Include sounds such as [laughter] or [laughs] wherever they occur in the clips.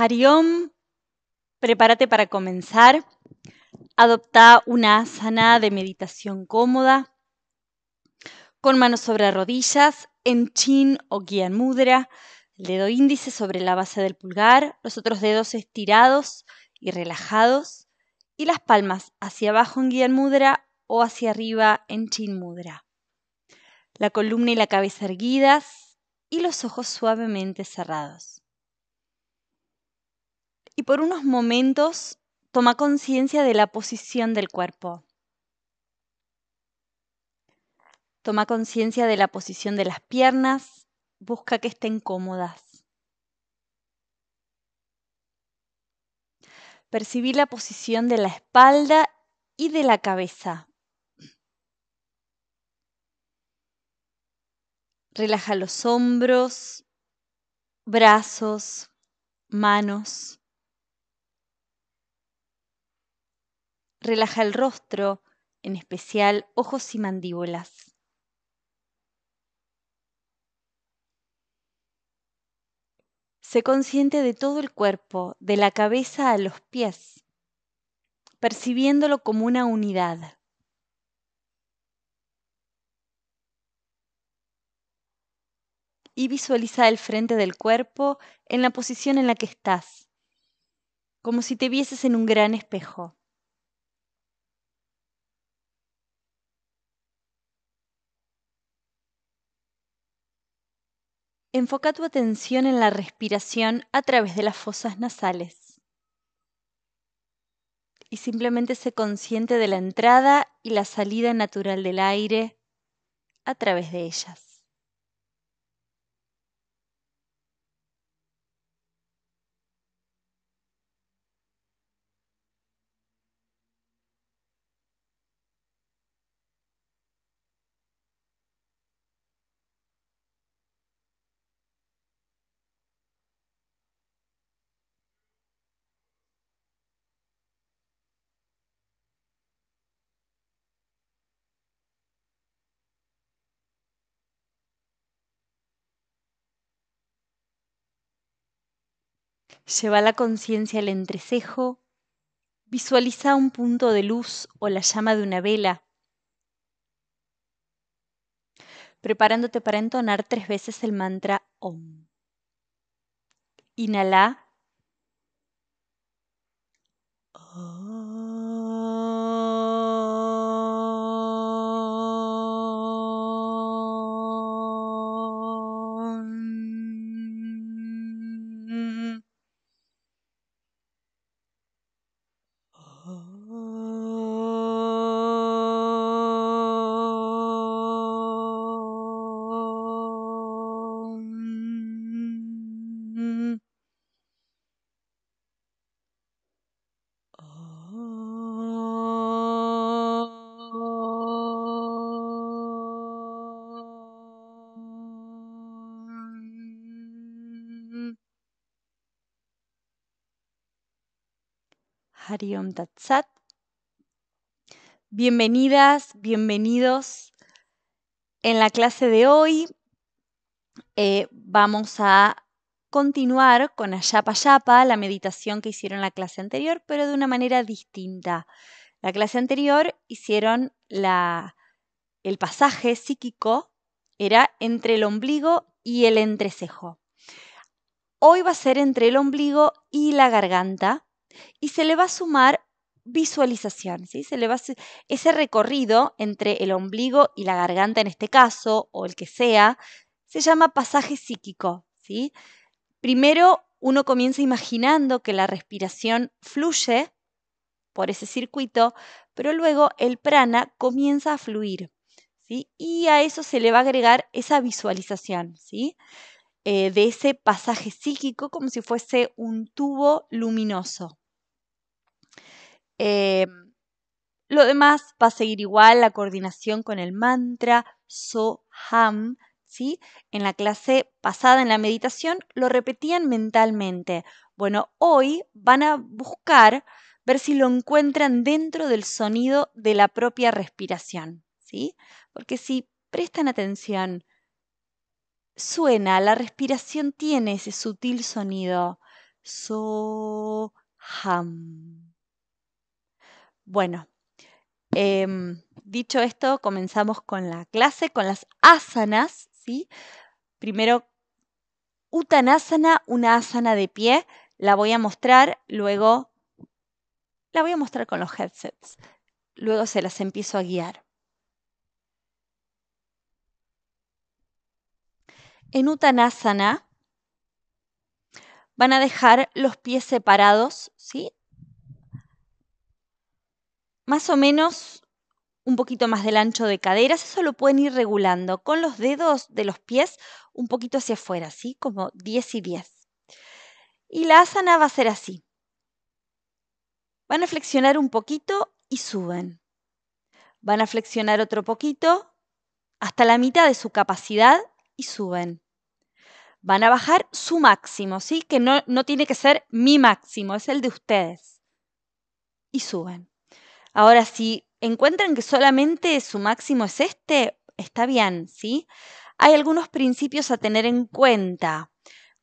Hariom, prepárate para comenzar. Adopta una asana de meditación cómoda, con manos sobre rodillas, en chin o guía mudra, el dedo índice sobre la base del pulgar, los otros dedos estirados y relajados, y las palmas hacia abajo en guía mudra o hacia arriba en chin mudra. La columna y la cabeza erguidas y los ojos suavemente cerrados y por unos momentos toma conciencia de la posición del cuerpo. Toma conciencia de la posición de las piernas, busca que estén cómodas. Percibí la posición de la espalda y de la cabeza. Relaja los hombros, brazos, manos. relaja el rostro, en especial ojos y mandíbulas. Se consciente de todo el cuerpo, de la cabeza a los pies, percibiéndolo como una unidad. y visualiza el frente del cuerpo en la posición en la que estás, como si te vieses en un gran espejo. Enfoca tu atención en la respiración a través de las fosas nasales. Y simplemente sé consciente de la entrada y la salida natural del aire a través de ellas. Lleva la conciencia al entrecejo, visualiza un punto de luz o la llama de una vela, preparándote para entonar tres veces el mantra OM. Inhala Bienvenidas, bienvenidos. En la clase de hoy eh, vamos a continuar con Ayapa Yapa, la meditación que hicieron la clase anterior, pero de una manera distinta. La clase anterior hicieron el pasaje psíquico, era entre el ombligo y el entrecejo. Hoy va a ser entre el ombligo y la garganta y se le va a sumar visualización, ¿sí? Se le va ese recorrido entre el ombligo y la garganta en este caso, o el que sea, se llama pasaje psíquico, ¿sí? Primero uno comienza imaginando que la respiración fluye por ese circuito, pero luego el prana comienza a fluir, ¿sí? Y a eso se le va a agregar esa visualización, ¿sí? Eh, de ese pasaje psíquico como si fuese un tubo luminoso. Eh, lo demás va a seguir igual la coordinación con el mantra Soham. ¿sí? En la clase pasada, en la meditación, lo repetían mentalmente. Bueno, hoy van a buscar ver si lo encuentran dentro del sonido de la propia respiración. ¿sí? Porque si prestan atención Suena, la respiración tiene ese sutil sonido. So, ham. Bueno, em, dicho esto, comenzamos con la clase, con las asanas, ¿sí? Primero, utanasana, una asana de pie, la voy a mostrar, luego la voy a mostrar con los headsets, luego se las empiezo a guiar. En Uttanasana van a dejar los pies separados, ¿sí? Más o menos un poquito más del ancho de caderas, eso lo pueden ir regulando con los dedos de los pies un poquito hacia afuera, ¿sí? Como 10 y 10. Y la asana va a ser así. Van a flexionar un poquito y suben. Van a flexionar otro poquito hasta la mitad de su capacidad y suben. Van a bajar su máximo, ¿sí? Que no, tiene que ser mi máximo, es el de ustedes. Y suben. Ahora, si encuentran que solamente su máximo es este, está bien, ¿sí? Hay algunos principios a tener en cuenta.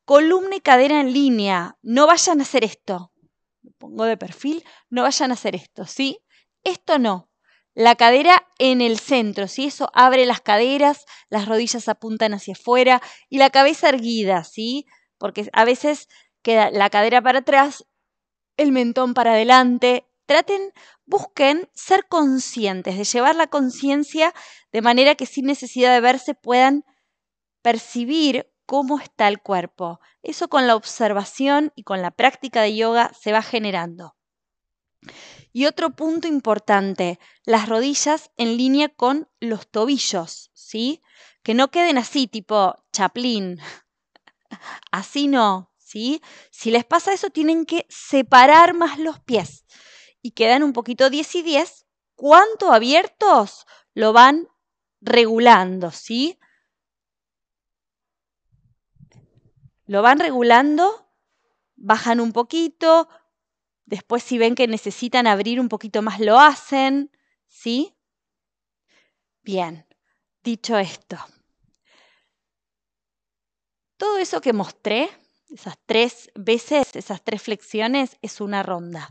Columna y cadera en línea. No vayan a hacer esto. Me pongo de perfil. No vayan a hacer esto, ¿sí? Esto no. La cadera en el centro, si Eso abre las caderas, las rodillas apuntan hacia afuera y la cabeza erguida, ¿sí? Porque a veces queda la cadera para atrás, el mentón para adelante. Traten, busquen ser conscientes, de llevar la conciencia de manera que sin necesidad de verse puedan percibir cómo está el cuerpo. Eso con la observación y con la práctica de yoga se va generando. Y otro punto importante, las rodillas en línea con los tobillos, ¿sí? Que no queden así, tipo chaplín. [laughs] Así no, ¿sí? Si les pasa eso, tienen que separar más los pies. Y quedan un poquito 10 y 10. ¿Cuánto abiertos? Lo van regulando, ¿sí? Lo van regulando, bajan un poquito, Después si ven que necesitan abrir un poquito más, lo hacen, ¿sí? Bien, dicho esto, todo eso que mostré, esas tres veces, esas tres flexiones, es una ronda.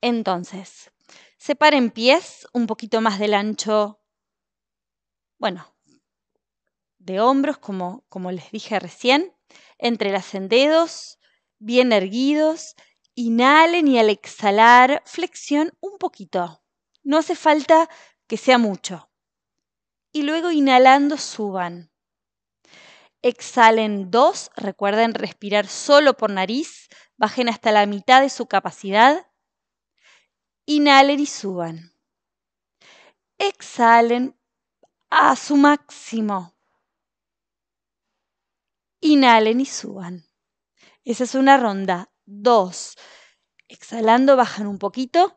Entonces, separen pies un poquito más del ancho, bueno, de hombros, como, como les dije recién, entre en dedos, bien erguidos. Inhalen y al exhalar flexión un poquito. No hace falta que sea mucho. Y luego inhalando suban. Exhalen dos, recuerden respirar solo por nariz, bajen hasta la mitad de su capacidad. Inhalen y suban. Exhalen a su máximo. Inhalen y suban. Esa es una ronda. Dos. Exhalando, bajan un poquito.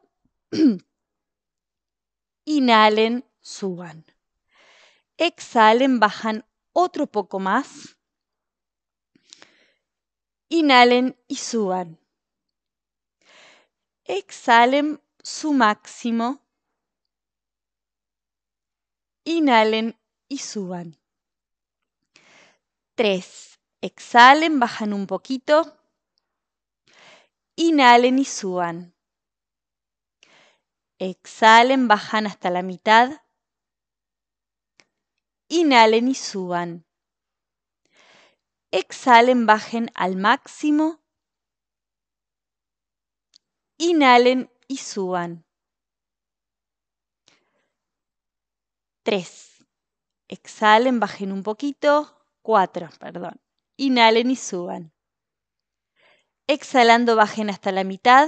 [clears throat] Inhalen, suban. Exhalen, bajan otro poco más. Inhalen y suban. Exhalen su máximo. Inhalen y suban. Tres. Exhalen, bajan un poquito. Inhalen y suban. Exhalen, bajan hasta la mitad. Inhalen y suban. Exhalen, bajen al máximo. Inhalen y suban. Tres. Exhalen, bajen un poquito. Cuatro, perdón. Inhalen y suban. Exhalando, bajen hasta la mitad.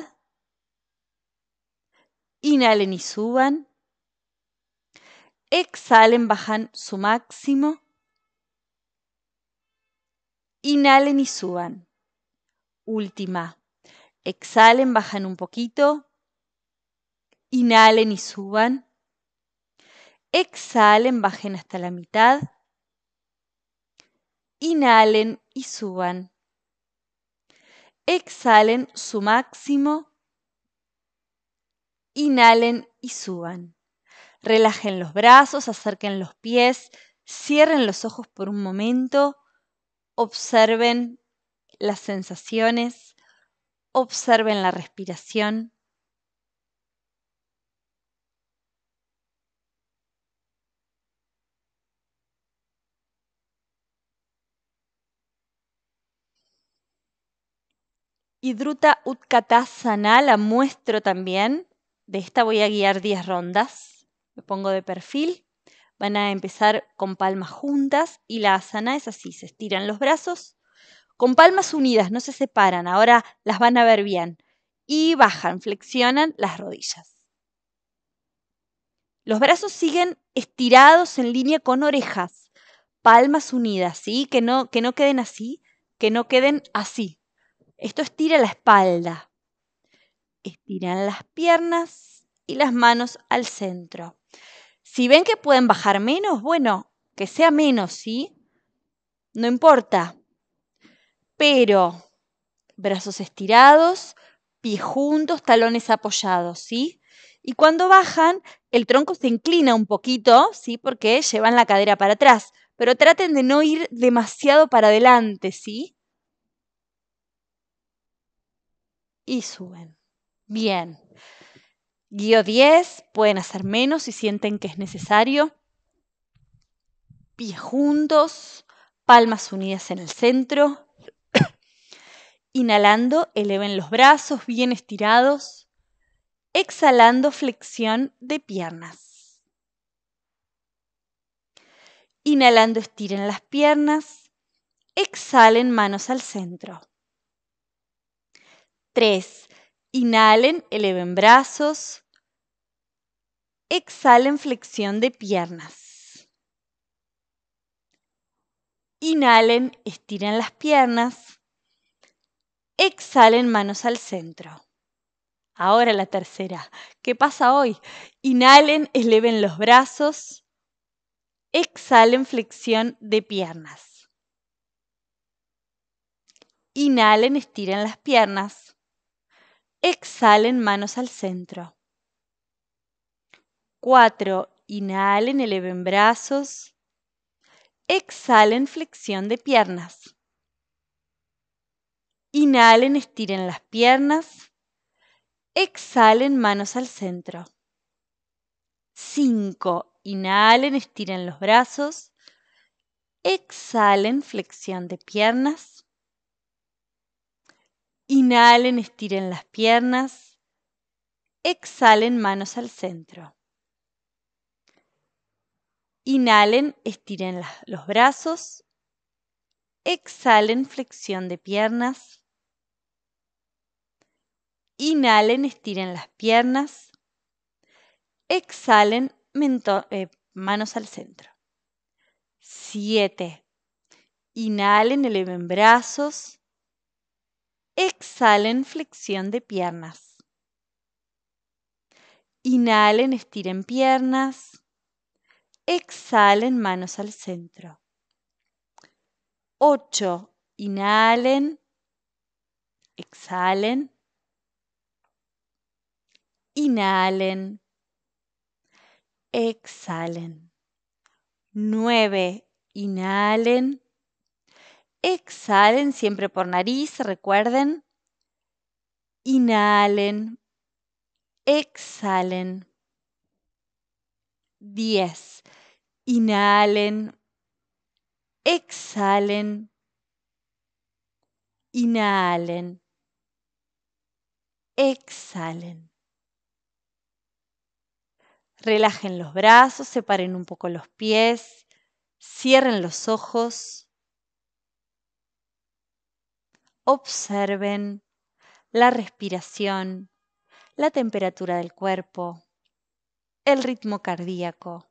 Inhalen y suban. Exhalen, bajan su máximo. Inhalen y suban. Última. Exhalen, bajan un poquito. Inhalen y suban. Exhalen, bajen hasta la mitad inhalen y suban. Exhalen su máximo, inhalen y suban. Relajen los brazos, acerquen los pies, cierren los ojos por un momento, observen las sensaciones, observen la respiración. Hidruta Utkatasana la muestro también. De esta voy a guiar 10 rondas. Me pongo de perfil. Van a empezar con palmas juntas y la asana es así, se estiran los brazos con palmas unidas, no se separan, ahora las van a ver bien. Y bajan, flexionan las rodillas. Los brazos siguen estirados en línea con orejas, palmas unidas, ¿sí? Que no, que no queden así, que no queden así, esto estira la espalda. Estiran las piernas y las manos al centro. Si ven que pueden bajar menos, bueno, que sea menos, ¿sí? No importa. Pero brazos estirados, pies juntos, talones apoyados, ¿sí? Y cuando bajan, el tronco se inclina un poquito, ¿sí? Porque llevan la cadera para atrás, pero traten de no ir demasiado para adelante, ¿sí? y suben. Bien. Guío 10, pueden hacer menos si sienten que es necesario. Pies juntos, palmas unidas en el centro. [coughs] Inhalando, eleven los brazos bien estirados. Exhalando, flexión de piernas. Inhalando, estiren las piernas. Exhalen manos al centro. Tres, inhalen, eleven brazos. Exhalen, flexión de piernas. Inhalen, estiran las piernas. Exhalen, manos al centro. Ahora la tercera. ¿Qué pasa hoy? Inhalen, eleven los brazos. Exhalen, flexión de piernas. Inhalen, estiran las piernas. Exhalen manos al centro. 4. Inhalen, eleven brazos. Exhalen flexión de piernas. Inhalen, estiren las piernas. Exhalen manos al centro. 5. Inhalen, estiren los brazos. Exhalen flexión de piernas. Inhalen, estiren las piernas. Exhalen, manos al centro. Inhalen, estiren los brazos. Exhalen, flexión de piernas. Inhalen, estiren las piernas. Exhalen, eh, manos al centro. Siete. Inhalen, eleven brazos. Exhalen flexión de piernas. Inhalen, estiren piernas. Exhalen, manos al centro. Ocho, Inhalen. Exhalen. Inhalen. Exhalen. Nueve, Inhalen. Exhalen siempre por nariz, recuerden. Inhalen. Exhalen. 10. Inhalen. Exhalen. Inhalen. Exhalen. Relajen los brazos, separen un poco los pies, cierren los ojos observen la respiración, la temperatura del cuerpo, el ritmo cardíaco.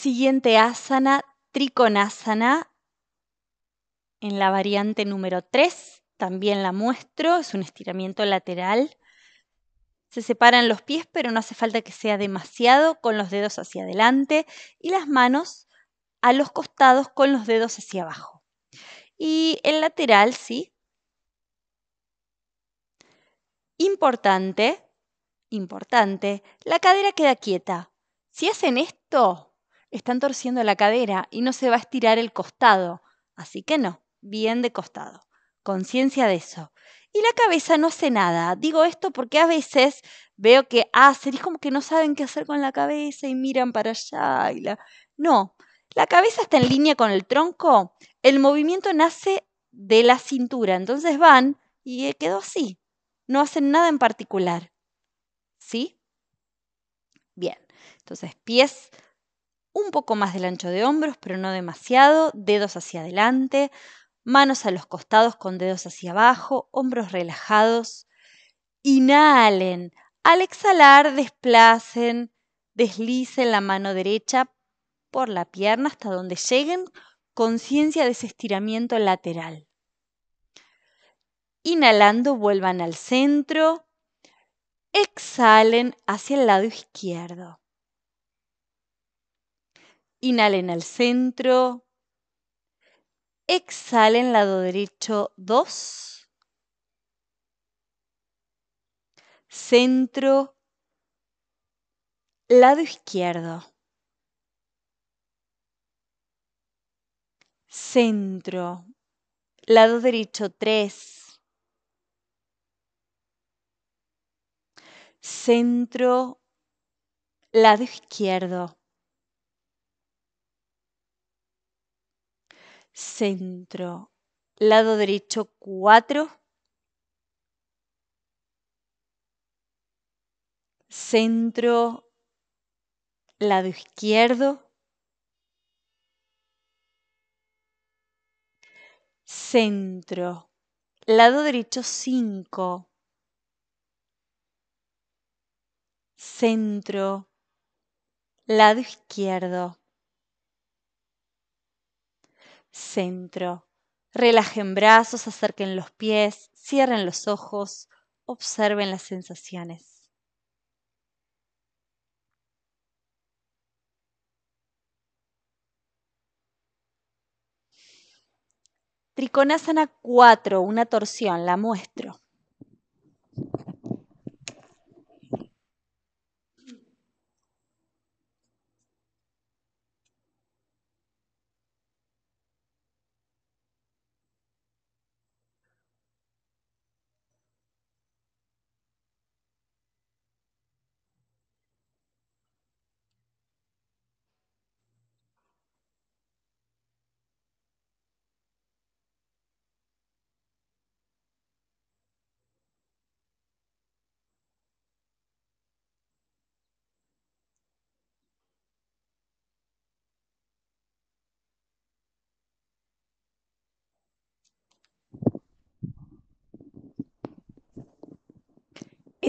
Siguiente asana, triconasana, en la variante número 3, también la muestro, es un estiramiento lateral. Se separan los pies, pero no hace falta que sea demasiado, con los dedos hacia adelante y las manos a los costados con los dedos hacia abajo. Y el lateral, sí. Importante, importante, la cadera queda quieta. Si hacen esto, están torciendo la cadera y no se va a estirar el costado. Así que no, bien de costado. Conciencia de eso. Y la cabeza no hace nada. Digo esto porque a veces veo que hacen, es como que no saben qué hacer con la cabeza y miran para allá. Y la... No, la cabeza está en línea con el tronco. El movimiento nace de la cintura. Entonces van y eh, quedó así. No hacen nada en particular. ¿Sí? Bien. Entonces, pies un poco más del ancho de hombros, pero no demasiado, dedos hacia adelante, manos a los costados con dedos hacia abajo, hombros relajados. Inhalen. Al exhalar, desplacen, deslicen la mano derecha por la pierna hasta donde lleguen, conciencia de ese estiramiento lateral. Inhalando, vuelvan al centro. Exhalen hacia el lado izquierdo. Inhalen al centro. Exhalen lado derecho 2. Centro. Lado izquierdo. Centro. Lado derecho 3. Centro. Lado izquierdo. centro, lado derecho 4, centro, lado izquierdo, centro, lado derecho 5, centro, lado izquierdo centro. Relajen brazos, acerquen los pies, cierren los ojos, observen las sensaciones. Triconasana 4, una torsión, la muestro.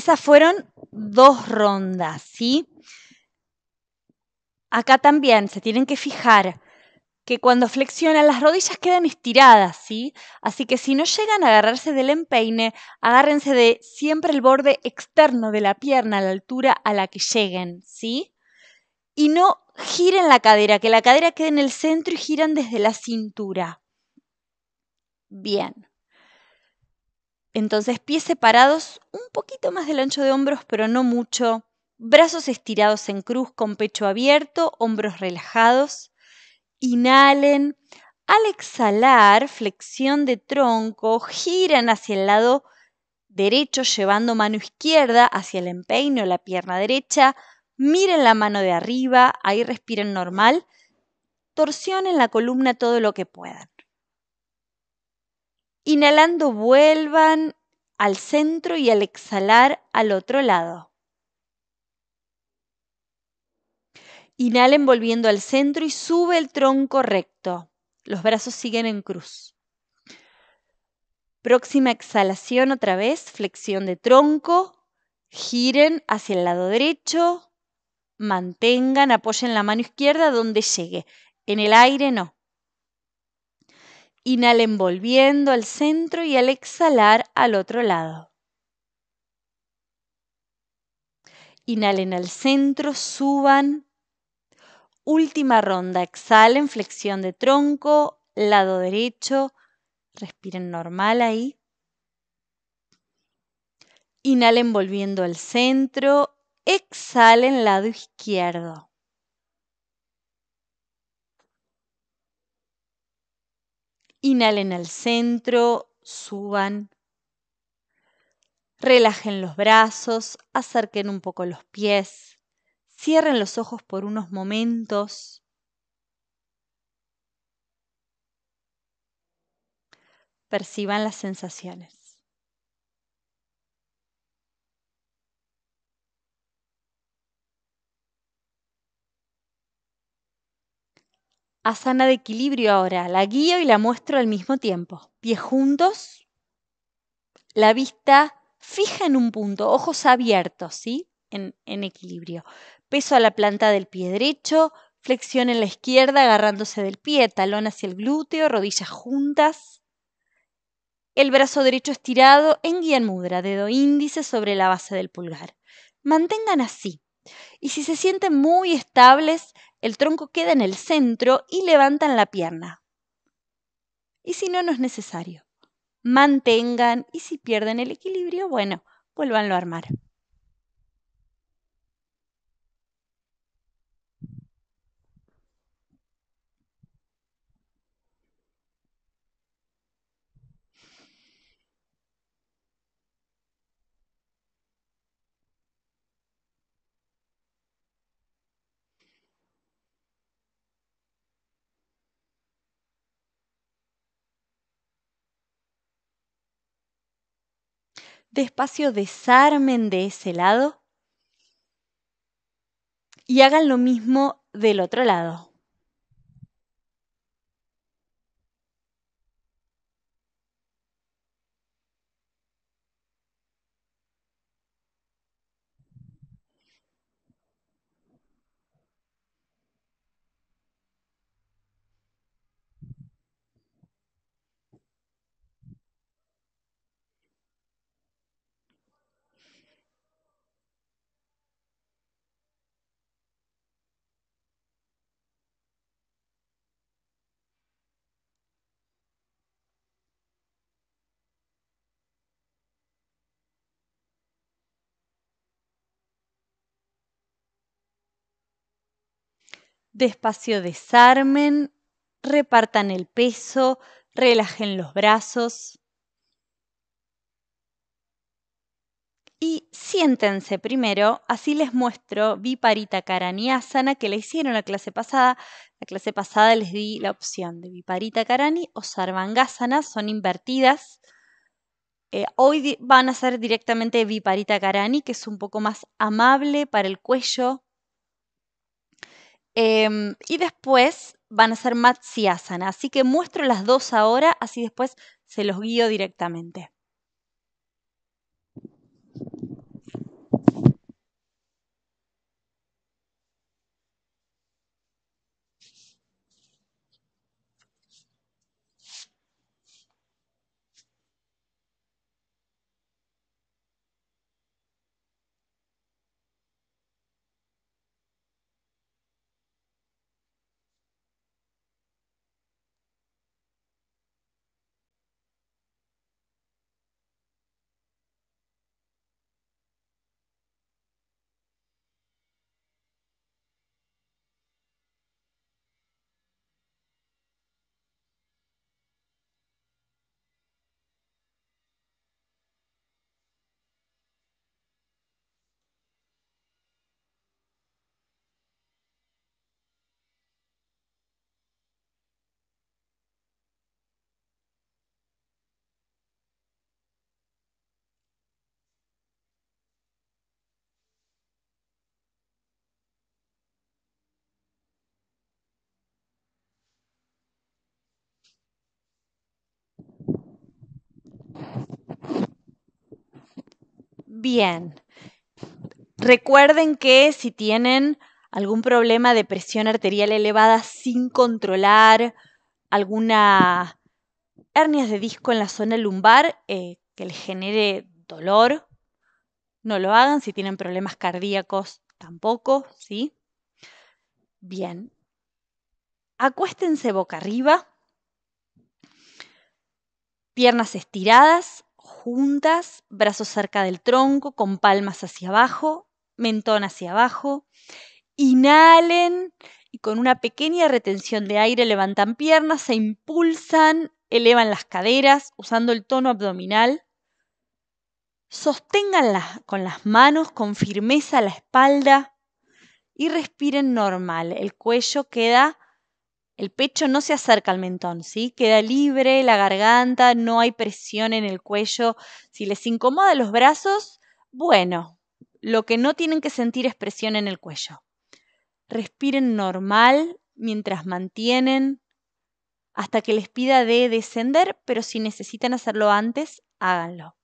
Esas fueron dos rondas, ¿sí? Acá también se tienen que fijar que cuando flexionan las rodillas quedan estiradas, ¿sí? Así que si no llegan a agarrarse del empeine, agárrense de siempre el borde externo de la pierna a la altura a la que lleguen, ¿sí? Y no giren la cadera, que la cadera quede en el centro y giran desde la cintura. Bien. Entonces pies separados un poquito más del ancho de hombros, pero no mucho. Brazos estirados en cruz con pecho abierto, hombros relajados. Inhalen. Al exhalar, flexión de tronco, giran hacia el lado derecho llevando mano izquierda hacia el empeine o la pierna derecha. Miren la mano de arriba, ahí respiren normal. Torsionen la columna todo lo que puedan. Inhalando vuelvan al centro y al exhalar al otro lado. Inhalen volviendo al centro y sube el tronco recto. Los brazos siguen en cruz. Próxima exhalación otra vez, flexión de tronco, giren hacia el lado derecho, mantengan, apoyen la mano izquierda donde llegue. En el aire no. Inhalen envolviendo al centro y al exhalar al otro lado. Inhalen al centro, suban. Última ronda, exhalen, flexión de tronco, lado derecho. Respiren normal ahí. Inhalen volviendo al centro, exhalen lado izquierdo. Inhalen al centro, suban. Relajen los brazos, acerquen un poco los pies. Cierren los ojos por unos momentos. Perciban las sensaciones. Asana de equilibrio ahora. La guío y la muestro al mismo tiempo. Pies juntos, la vista fija en un punto, ojos abiertos, ¿sí? En, en equilibrio. Peso a la planta del pie derecho, flexión en la izquierda agarrándose del pie, talón hacia el glúteo, rodillas juntas. El brazo derecho estirado en guía en mudra, dedo índice sobre la base del pulgar. Mantengan así y si se sienten muy estables, el tronco queda en el centro y levantan la pierna. Y si no, no es necesario. Mantengan y si pierden el equilibrio, bueno, vuélvanlo a armar. despacio desarmen de ese lado y hagan lo mismo del otro lado. Despacio desarmen, repartan el peso, relajen los brazos. Y siéntense primero, así les muestro Viparita Karaniasana que le hicieron la clase pasada. La clase pasada les di la opción de Viparita Karani o Sarvangasana, son invertidas. Eh, hoy van a hacer directamente Viparita Karani, que es un poco más amable para el cuello, Em, y después van a ser Matsyasana. Así que muestro las dos ahora, así después se los guío directamente. Bien. Recuerden que si tienen algún problema de presión arterial elevada sin controlar, alguna hernias de disco en la zona lumbar eh, que les genere dolor, no lo hagan. Si tienen problemas cardíacos, tampoco, ¿sí? Bien. Acuéstense boca arriba, piernas estiradas, juntas, brazos cerca del tronco, con palmas hacia abajo, mentón hacia abajo. Inhalen y con una pequeña retención de aire levantan piernas, se impulsan, elevan las caderas usando el tono abdominal. Sosténganlas con las manos, con firmeza la espalda y respiren normal. El cuello queda el pecho no se acerca al mentón, ¿sí? Queda libre la garganta, no hay presión en el cuello. Si les incomoda los brazos, bueno, lo que no tienen que sentir es presión en el cuello. Respiren normal mientras mantienen hasta que les pida de descender, pero si necesitan hacerlo antes, háganlo.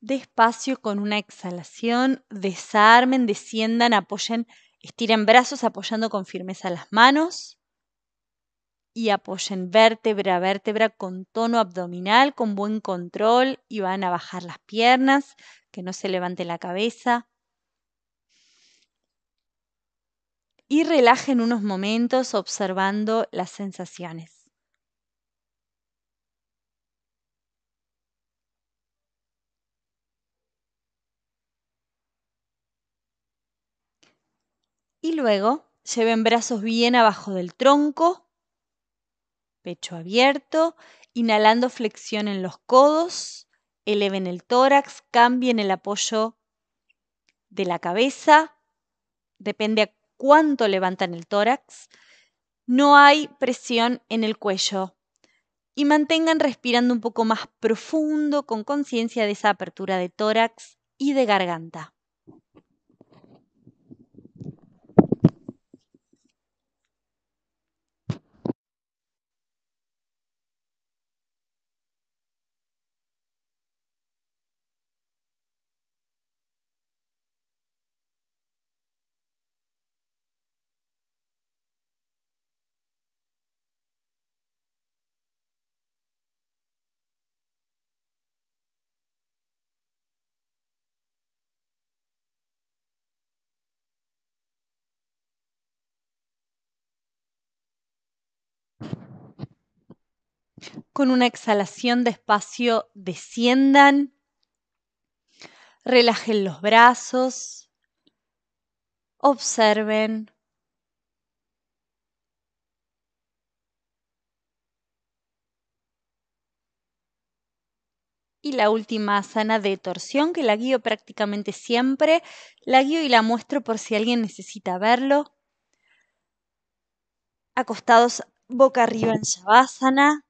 Despacio, con una exhalación, desarmen, desciendan, apoyen, estiren brazos apoyando con firmeza las manos y apoyen vértebra a vértebra con tono abdominal, con buen control y van a bajar las piernas, que no se levante la cabeza. Y relajen unos momentos observando las sensaciones. Y luego lleven brazos bien abajo del tronco, pecho abierto, inhalando flexión en los codos, eleven el tórax, cambien el apoyo de la cabeza, depende a cuánto levantan el tórax. No hay presión en el cuello. Y mantengan respirando un poco más profundo con conciencia de esa apertura de tórax y de garganta. con una exhalación despacio desciendan, relajen los brazos, observen. Y la última sana de torsión que la guío prácticamente siempre, la guío y la muestro por si alguien necesita verlo. Acostados boca arriba en Shavasana,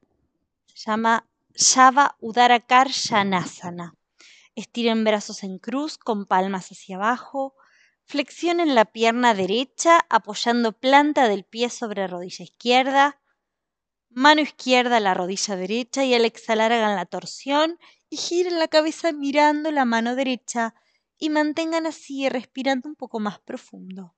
llama llama Shava Shanasana, Estiren brazos en cruz con palmas hacia abajo. Flexionen la pierna derecha apoyando planta del pie sobre rodilla izquierda. Mano izquierda a la rodilla derecha y al exhalar hagan la torsión y giren la cabeza mirando la mano derecha y mantengan así respirando un poco más profundo.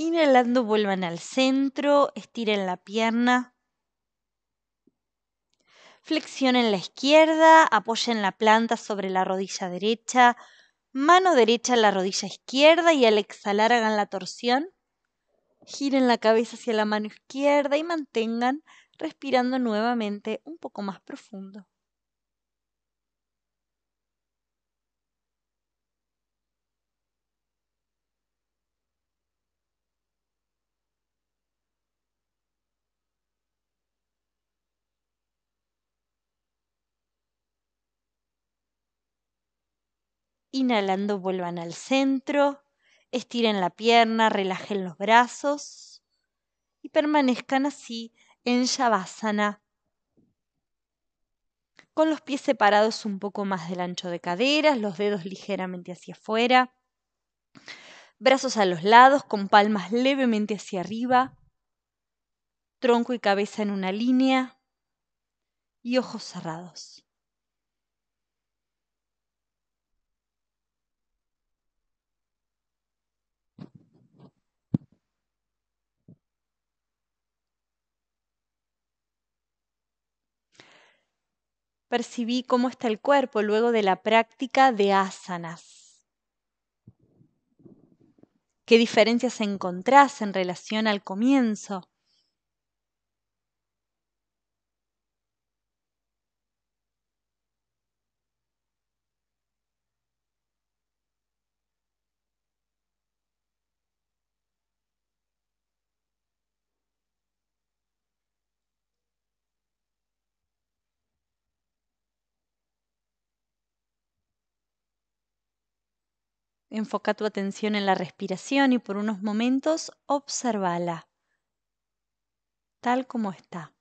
Inhalando, vuelvan al centro, estiren la pierna. Flexionen la izquierda, apoyen la planta sobre la rodilla derecha, mano derecha en la rodilla izquierda y al exhalar hagan la torsión. Giren la cabeza hacia la mano izquierda y mantengan respirando nuevamente un poco más profundo. Inhalando vuelvan al centro, estiren la pierna, relajen los brazos y permanezcan así en Shavasana con los pies separados un poco más del ancho de caderas, los dedos ligeramente hacia afuera, brazos a los lados con palmas levemente hacia arriba, tronco y cabeza en una línea y ojos cerrados. percibí cómo está el cuerpo luego de la práctica de asanas. ¿Qué diferencias encontrás en relación al comienzo? Enfoca tu atención en la respiración y por unos momentos observala tal como está.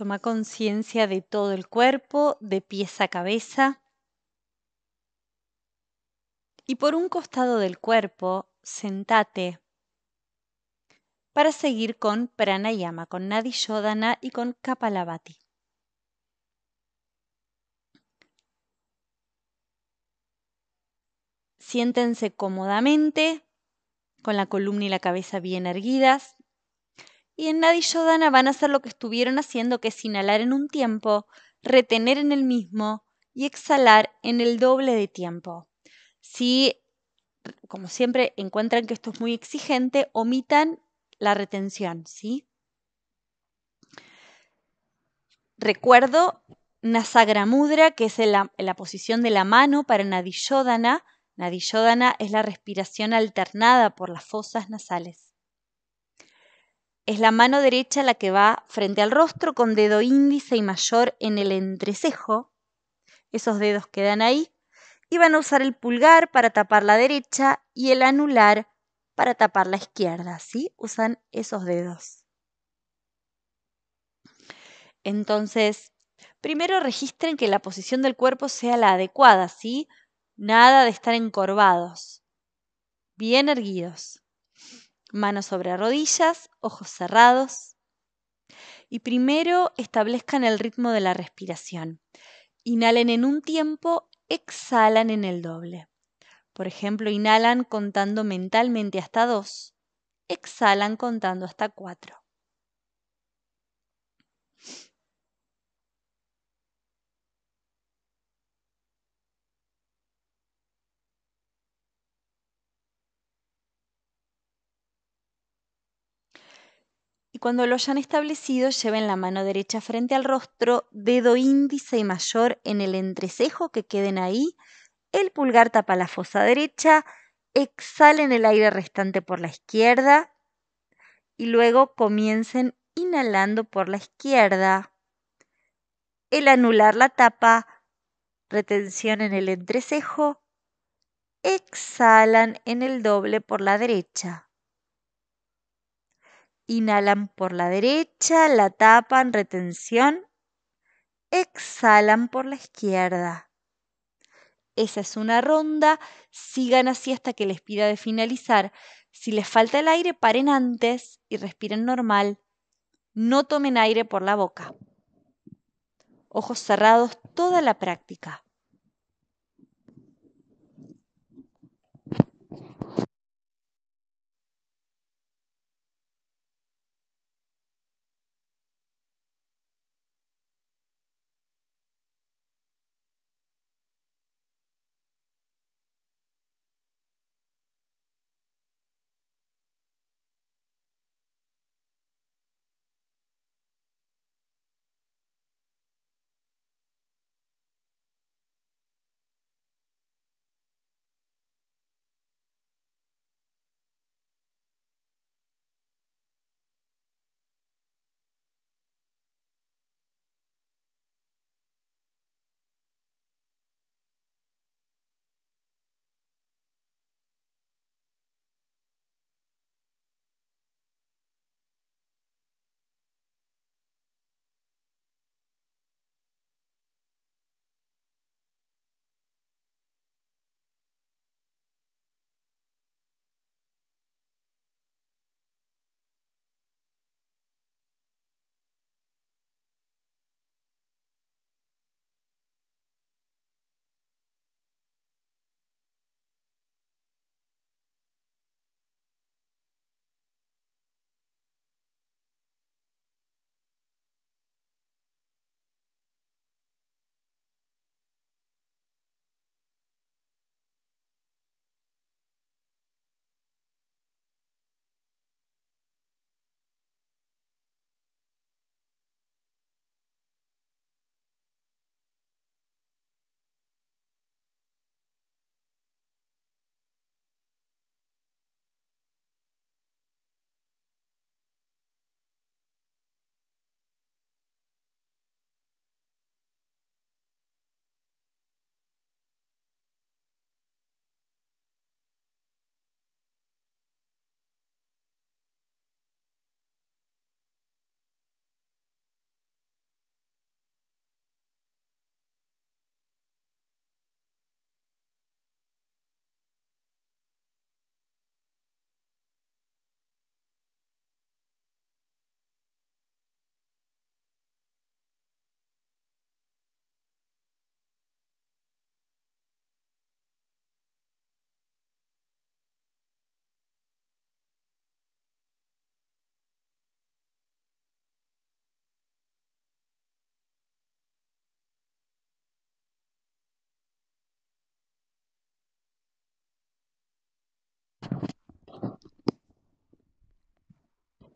Toma conciencia de todo el cuerpo, de pies a cabeza. Y por un costado del cuerpo, sentate para seguir con pranayama, con yodana y con kapalabhati. Siéntense cómodamente, con la columna y la cabeza bien erguidas y en Nadi van a hacer lo que estuvieron haciendo, que es inhalar en un tiempo, retener en el mismo y exhalar en el doble de tiempo. Si, como siempre, encuentran que esto es muy exigente, omitan la retención, ¿sí? Recuerdo Nasagramudra, que es la, posición de la mano para Nadishodana. yodana es la respiración alternada por las fosas nasales. Es la mano derecha la que va frente al rostro con dedo índice y mayor en el entrecejo. Esos dedos quedan ahí. Y van a usar el pulgar para tapar la derecha y el anular para tapar la izquierda. ¿Sí? Usan esos dedos. Entonces, primero registren que la posición del cuerpo sea la adecuada, ¿sí? Nada de estar encorvados, bien erguidos manos sobre rodillas, ojos cerrados. Y primero establezcan el ritmo de la respiración. Inhalen en un tiempo, exhalan en el doble. Por ejemplo, inhalan contando mentalmente hasta dos, exhalan contando hasta cuatro. cuando lo hayan establecido, lleven la mano derecha frente al rostro, dedo índice y mayor en el entrecejo que queden ahí. El pulgar tapa la fosa derecha, exhalen el aire restante por la izquierda y luego comiencen inhalando por la izquierda. El anular la tapa, retención en el entrecejo, exhalan en el doble por la derecha. Inhalan por la derecha, la tapan, retención. Exhalan por la izquierda. Esa es una ronda. Sigan así hasta que les pida de finalizar. Si les falta el aire, paren antes y respiren normal. No tomen aire por la boca. Ojos cerrados toda la práctica.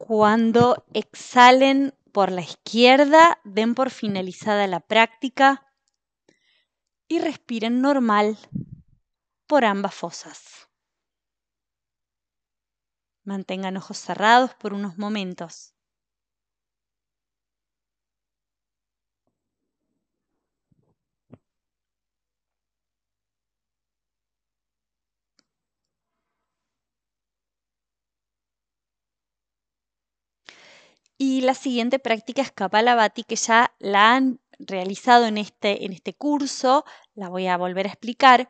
Cuando exhalen por la izquierda, den por finalizada la práctica y respiren normal por ambas fosas. Mantengan ojos cerrados por unos momentos. Y la siguiente práctica es Kapalabhati, que ya la han realizado en este, en este curso, la voy a volver a explicar.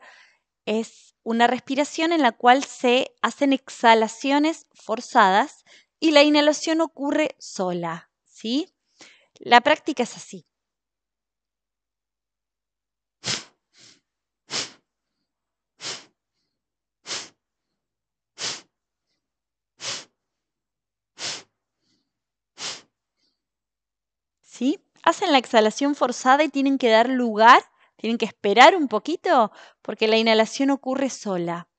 Es una respiración en la cual se hacen exhalaciones forzadas y la inhalación ocurre sola, ¿sí? La práctica es así. Hacen la exhalación forzada y tienen que dar lugar, tienen que esperar un poquito porque la inhalación ocurre sola.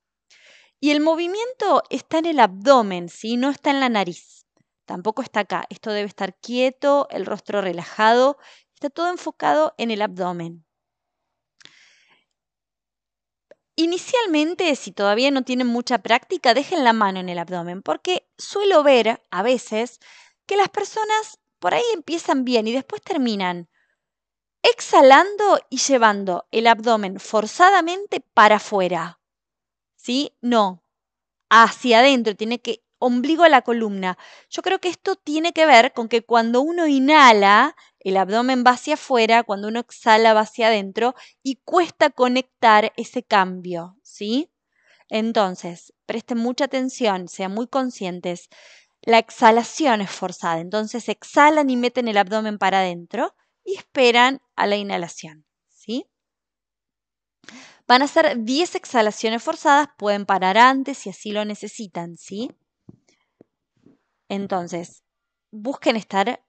Y el movimiento está en el abdomen, No está en la nariz. Tampoco está acá. Esto debe estar quieto, el rostro relajado. Está todo enfocado en el abdomen. Inicialmente, si todavía no tienen mucha práctica, dejen la mano en el abdomen, porque suelo ver a veces que las personas por ahí empiezan bien y después terminan exhalando y llevando el abdomen forzadamente para afuera. ¿Sí? No. Hacia adentro, tiene que ombligo a la columna. Yo creo que esto tiene que ver con que cuando uno inhala, el abdomen va hacia afuera, cuando uno exhala va hacia adentro y cuesta conectar ese cambio, ¿sí? Entonces, presten mucha atención, sean muy conscientes. La exhalación es forzada, entonces exhalan y meten el abdomen para adentro y esperan a la inhalación, ¿sí? Van a hacer 10 exhalaciones forzadas, pueden parar antes si así lo necesitan, ¿sí? Entonces, busquen estar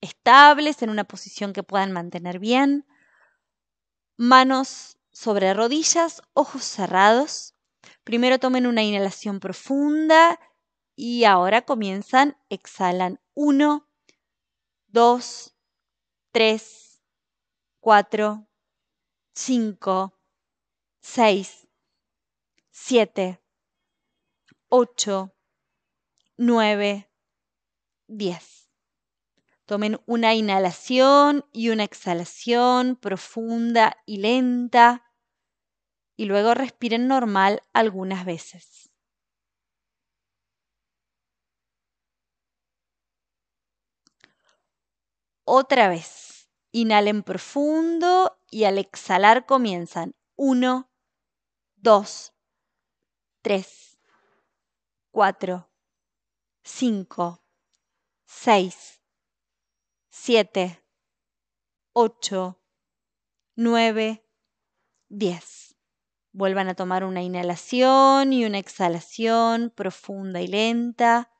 estables en una posición que puedan mantener bien, manos sobre rodillas, ojos cerrados. Primero tomen una inhalación profunda y ahora comienzan, exhalan 1, 2, 3, 4, 5, 6, 7, 8, 9, 10. Tomen una inhalación y una exhalación profunda y lenta y luego respiren normal algunas veces. Otra vez, inhalen profundo y al exhalar comienzan 1, 2, 3, 4, 5, 6, 7, 8, 9, 10. Vuelvan a tomar una inhalación y una exhalación profunda y lenta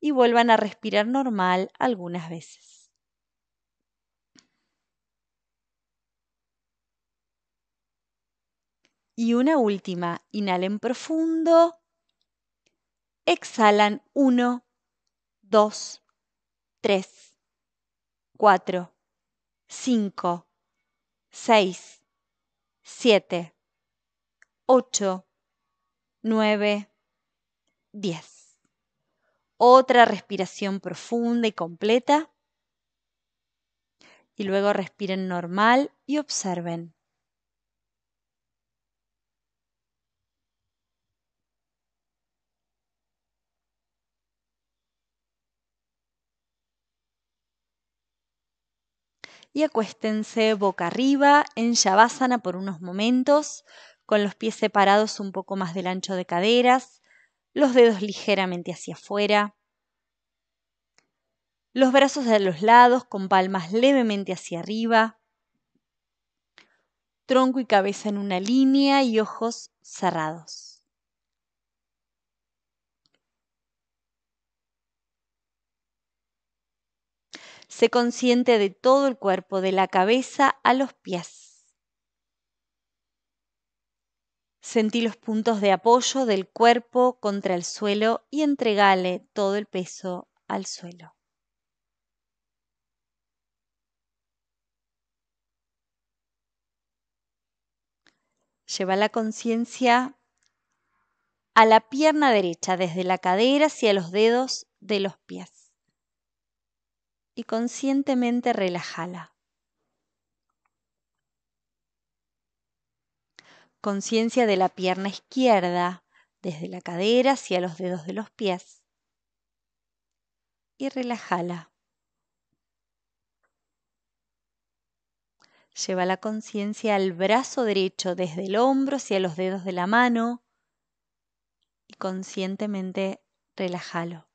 y vuelvan a respirar normal algunas veces. Y una última, inhalen profundo, exhalan 1, 2, 3, 4, 5, 6, 7, 8, 9, 10. Otra respiración profunda y completa. Y luego respiren normal y observen. y acuéstense boca arriba en Shavasana por unos momentos, con los pies separados un poco más del ancho de caderas, los dedos ligeramente hacia afuera, los brazos a los lados con palmas levemente hacia arriba, tronco y cabeza en una línea y ojos cerrados. Sé consciente de todo el cuerpo, de la cabeza a los pies. Sentí los puntos de apoyo del cuerpo contra el suelo y entregale todo el peso al suelo. Lleva la conciencia a la pierna derecha, desde la cadera hacia los dedos de los pies y conscientemente relájala. Conciencia de la pierna izquierda, desde la cadera hacia los dedos de los pies. Y relájala. Lleva la conciencia al brazo derecho desde el hombro hacia los dedos de la mano y conscientemente relájalo.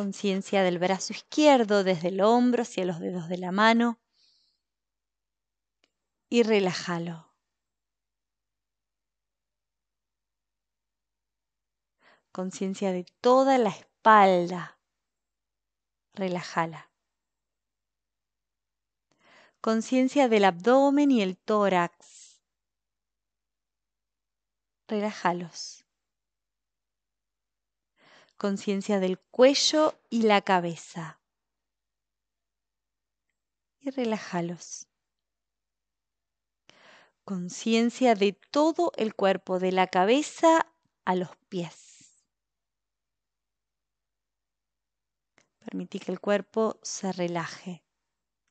conciencia del brazo izquierdo desde el hombro hacia los dedos de la mano y relájalo. Conciencia de toda la espalda. Relájala. Conciencia del abdomen y el tórax. Relájalos conciencia del cuello y la cabeza. Y relájalos. Conciencia de todo el cuerpo, de la cabeza a los pies. Permití que el cuerpo se relaje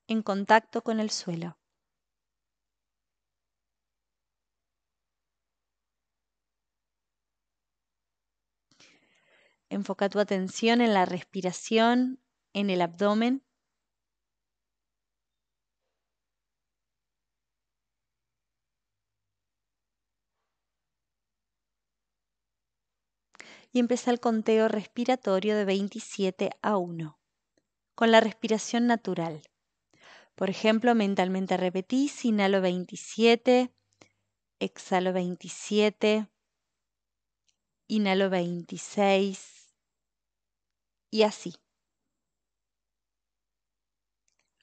en contacto con el suelo. Enfoca tu atención en la respiración, en el abdomen. Y empieza el conteo respiratorio de 27 a 1, con la respiración natural. Por ejemplo, mentalmente repetís, inhalo 27, exhalo 27, inhalo 26, y así.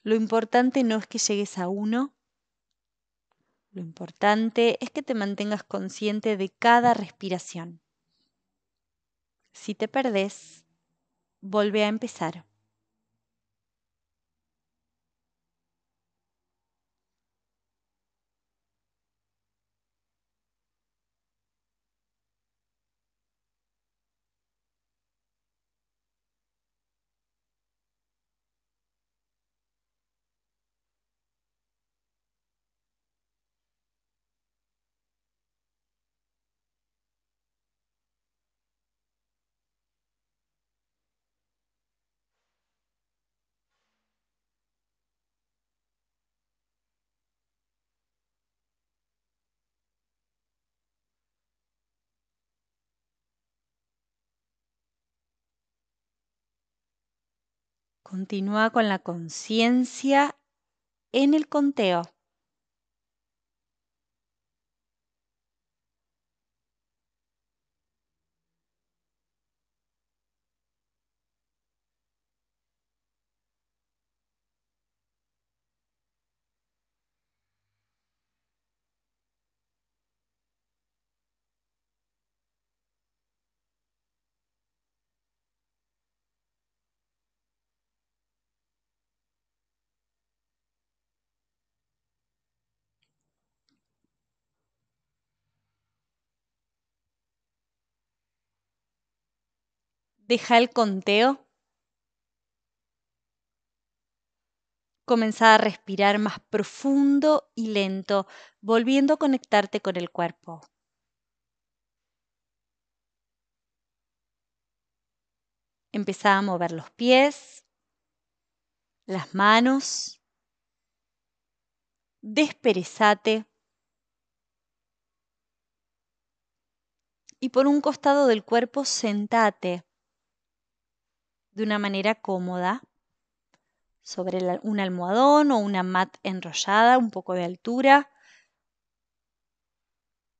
Lo importante no es que llegues a uno, lo importante es que te mantengas consciente de cada respiración. Si te perdés, vuelve a empezar. Continúa con la conciencia en el conteo. Deja el conteo. Comenzá a respirar más profundo y lento, volviendo a conectarte con el cuerpo. Empezá a mover los pies, las manos. Desperezate. Y por un costado del cuerpo sentate de una manera cómoda sobre un almohadón o una mat enrollada, un poco de altura,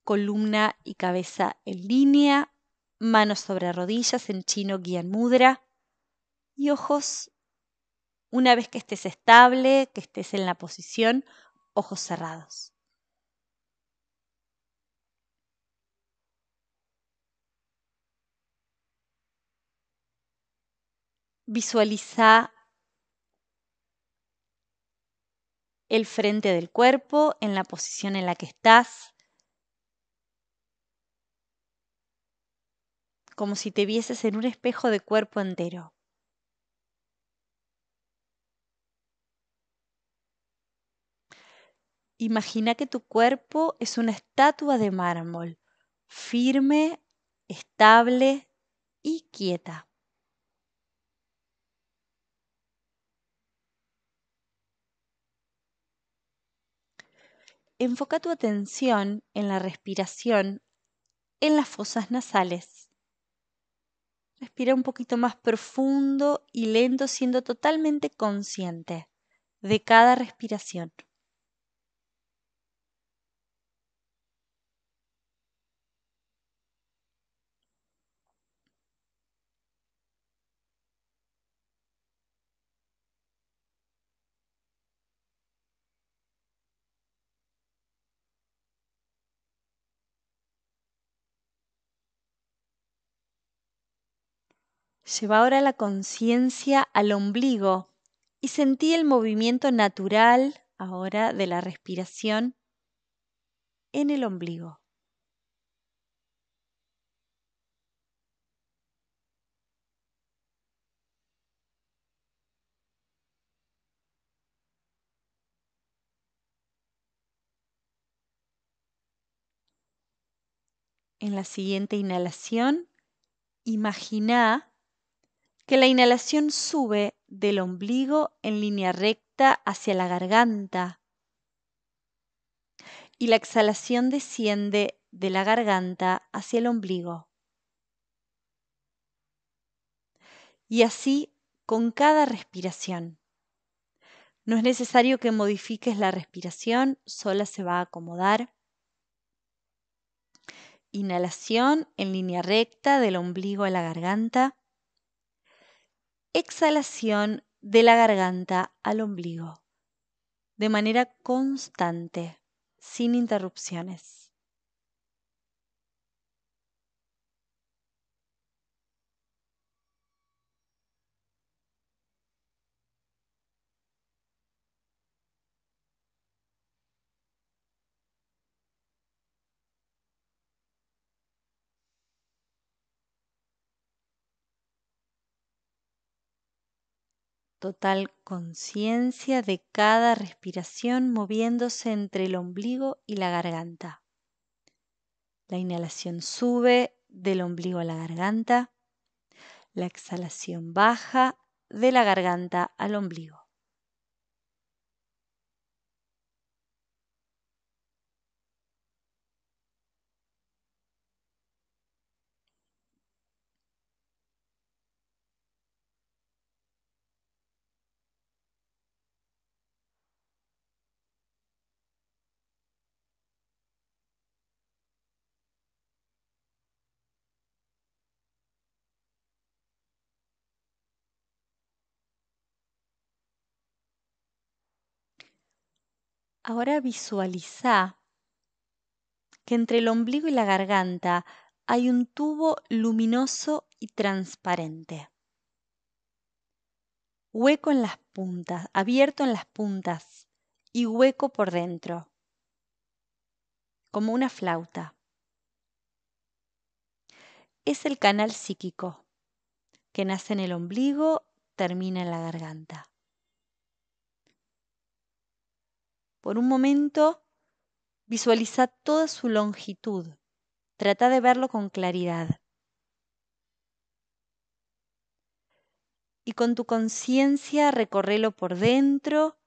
columna y cabeza en línea, manos sobre rodillas en chino guían mudra y ojos, una vez que estés estable, que estés en la posición, ojos cerrados. Visualiza el frente del cuerpo en la posición en la que estás, como si te vieses en un espejo de cuerpo entero. Imagina que tu cuerpo es una estatua de mármol, firme, estable y quieta. enfoca tu atención en la respiración en las fosas nasales. Respira un poquito más profundo y lento siendo totalmente consciente de cada respiración. Lleva ahora la conciencia al ombligo y sentí el movimiento natural ahora de la respiración en el ombligo. En la siguiente inhalación, imagina que la inhalación sube del ombligo en línea recta hacia la garganta y la exhalación desciende de la garganta hacia el ombligo. Y así con cada respiración. No es necesario que modifiques la respiración, sola se va a acomodar. Inhalación en línea recta del ombligo a la garganta exhalación de la garganta al ombligo, de manera constante, sin interrupciones. total conciencia de cada respiración moviéndose entre el ombligo y la garganta. La inhalación sube del ombligo a la garganta, la exhalación baja de la garganta al ombligo. Ahora visualiza que entre el ombligo y la garganta hay un tubo luminoso y transparente. Hueco en las puntas, abierto en las puntas y hueco por dentro, como una flauta. Es el canal psíquico que nace en el ombligo, termina en la garganta. Por un momento, visualiza toda su longitud. Trata de verlo con claridad. Y con tu conciencia recorrelo por dentro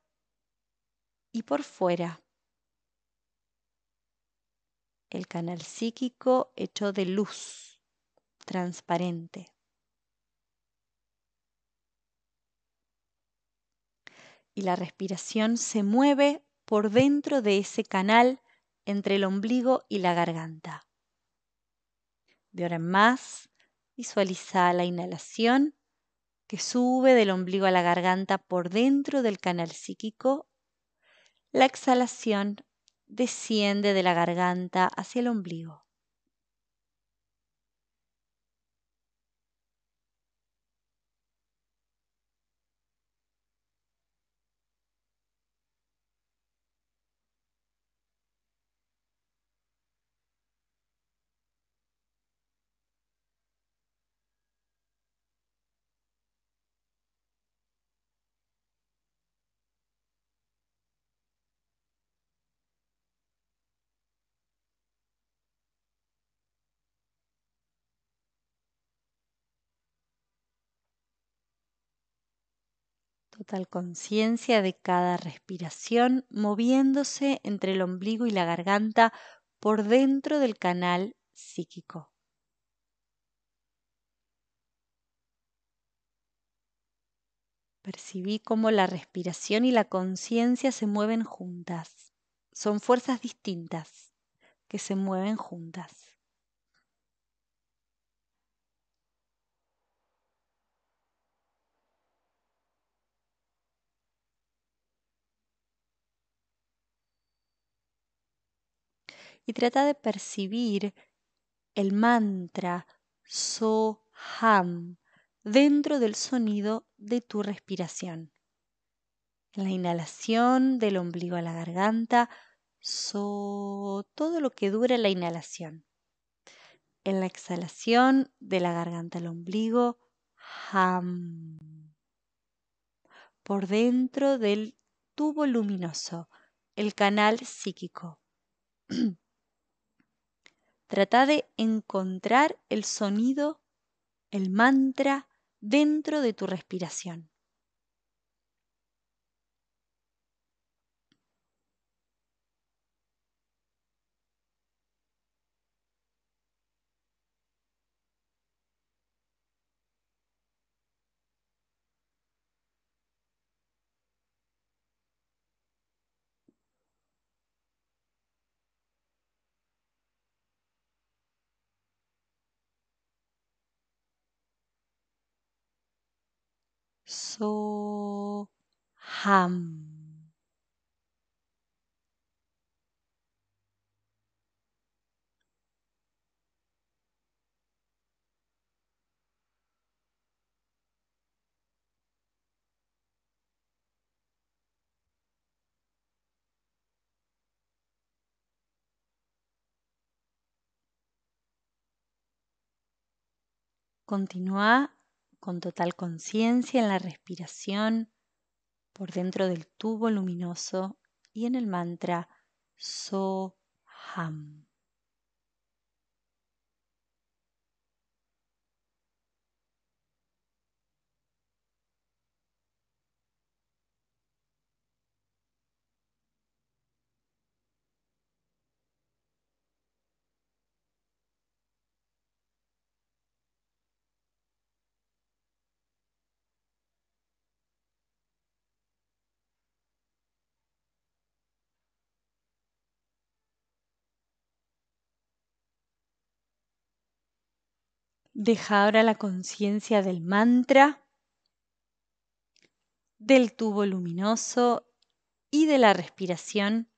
y por fuera. El canal psíquico hecho de luz transparente. y la respiración se mueve por dentro de ese canal entre el ombligo y la garganta. De ahora en más, visualiza la inhalación que sube del ombligo a la garganta por dentro del canal psíquico. La exhalación desciende de la garganta hacia el ombligo. Tal conciencia de cada respiración moviéndose entre el ombligo y la garganta por dentro del canal psíquico. Percibí cómo la respiración y la conciencia se mueven juntas. Son fuerzas distintas que se mueven juntas. y trata de percibir el mantra so ham dentro del sonido de tu respiración. En la inhalación del ombligo a la garganta, so todo lo que dura la inhalación. En la exhalación de la garganta al ombligo, ham. Por dentro del tubo luminoso, el canal psíquico. [clears throat] Trata de encontrar el sonido, el mantra dentro de tu respiración. so ham. Continúa con total conciencia en la respiración, por dentro del tubo luminoso y en el mantra Soham. Deja ahora la conciencia del mantra, del tubo luminoso y de la respiración.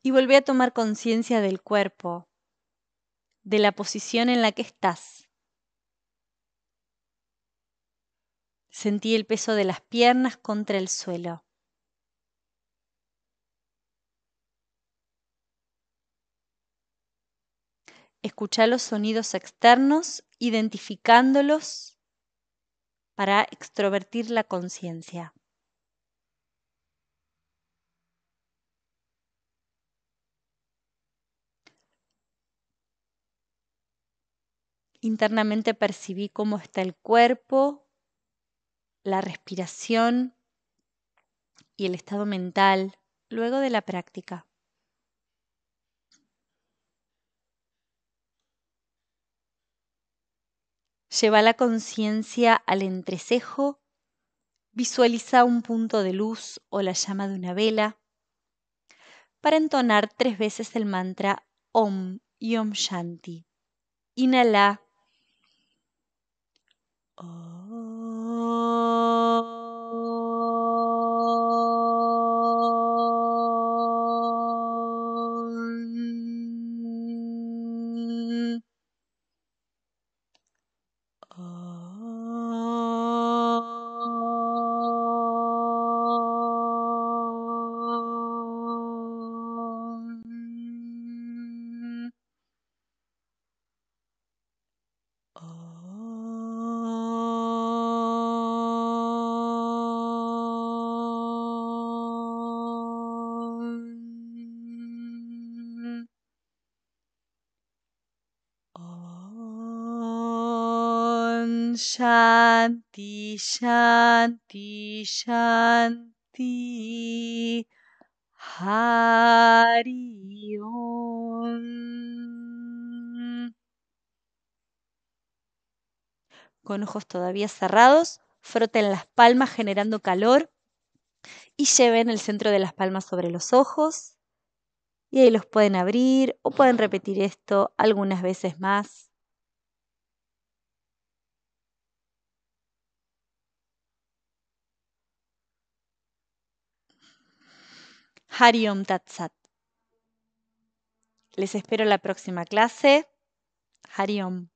Y volví a tomar conciencia del cuerpo, de la posición en la que estás. Sentí el peso de las piernas contra el suelo. escuchar los sonidos externos, identificándolos para extrovertir la conciencia. Internamente percibí cómo está el cuerpo, la respiración y el estado mental luego de la práctica. Lleva la conciencia al entrecejo, visualiza un punto de luz o la llama de una vela para entonar tres veces el mantra Om y Om Shanti. Inhala. Shanti, Shanti, Shanti. Con ojos todavía cerrados, froten las palmas generando calor y lleven el centro de las palmas sobre los ojos. Y ahí los pueden abrir o pueden repetir esto algunas veces más. Hariom Tatsat. Les espero la próxima clase. Hariom.